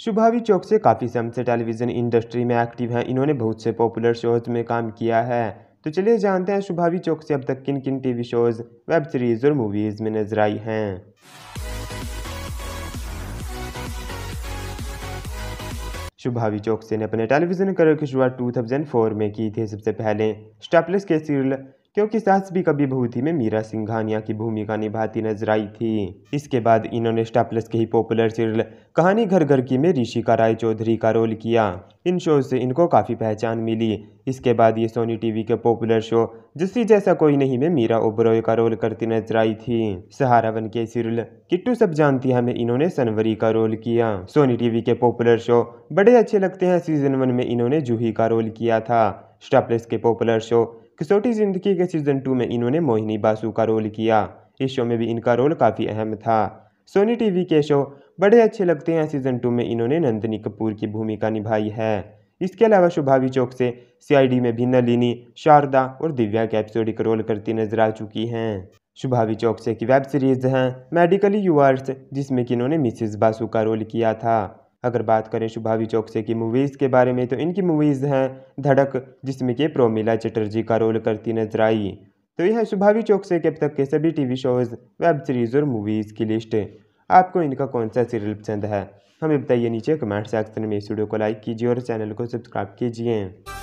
शुभावी चौक से काफ़ी समय से टेलीविज़न इंडस्ट्री में एक्टिव हैं इन्होंने बहुत से पॉपुलर शोज में काम किया है तो चलिए जानते हैं शुभावी चौक से अब तक किन किन टीवी शोज वेब सीरीज और मूवीज़ में नजर आई हैं शुभावी चौकसे ने अपने टेलीविजन करियर की शुरुआत 2004 में की थी सबसे पहले स्टेपलेस के सीरियल क्योंकि सास भी कभी भूति में मीरा सिंघानिया की भूमिका निभाती नजर आई थी इसके बाद इन्होंने स्टार प्लस के ही पॉपुलर सीरियल कहानी घर घर की में ऋषिका राय चौधरी का रोल किया इन शो से इनको काफ़ी पहचान मिली इसके बाद ये सोनी टीवी के पॉपुलर शो जिससे जैसा कोई नहीं में मीरा ओबरॉय का रोल करती नजर आई थी सहारा वन के सीरियल किट्टू सब जानती है हमें इन्होंने सनवरी का रोल किया सोनी टीवी के पॉपुलर शो बड़े अच्छे लगते हैं सीजन वन में इन्होंने जूही का रोल किया था स्टार प्लस के पॉपुलर शो कसौटी जिंदगी के सीजन टू में इन्होंने मोहिनी बासु का रोल किया इस शो में भी इनका रोल काफ़ी अहम था सोनी टीवी के शो बड़े अच्छे लगते हैं सीजन टू में इन्होंने नंदनी कपूर की भूमिका निभाई है इसके अलावा शुभावी चौक से सीआईडी में भी नलिनी शारदा और दिव्या के एपिसोडिक रोल करती नजर आ चुकी हैं शुभावी चौक से की वेब सीरीज हैं मेडिकली यूअर्स जिसमें कि इन्होंने मिसिज बासु का रोल किया था अगर बात करें शुभावी चौकसे की मूवीज़ के बारे में तो इनकी मूवीज़ हैं धड़क जिसमें कि प्रोमिला चटर्जी का रोल करती नजर आई तो यह शुभावी चौकसे के अब तक के सभी टीवी शोज़ वेब सीरीज़ और मूवीज़ की लिस्ट आपको इनका कौन सा सीरियल पसंद है हमें बताइए नीचे कमेंट सेक्शन में इस वीडियो को लाइक कीजिए और चैनल को सब्सक्राइब कीजिए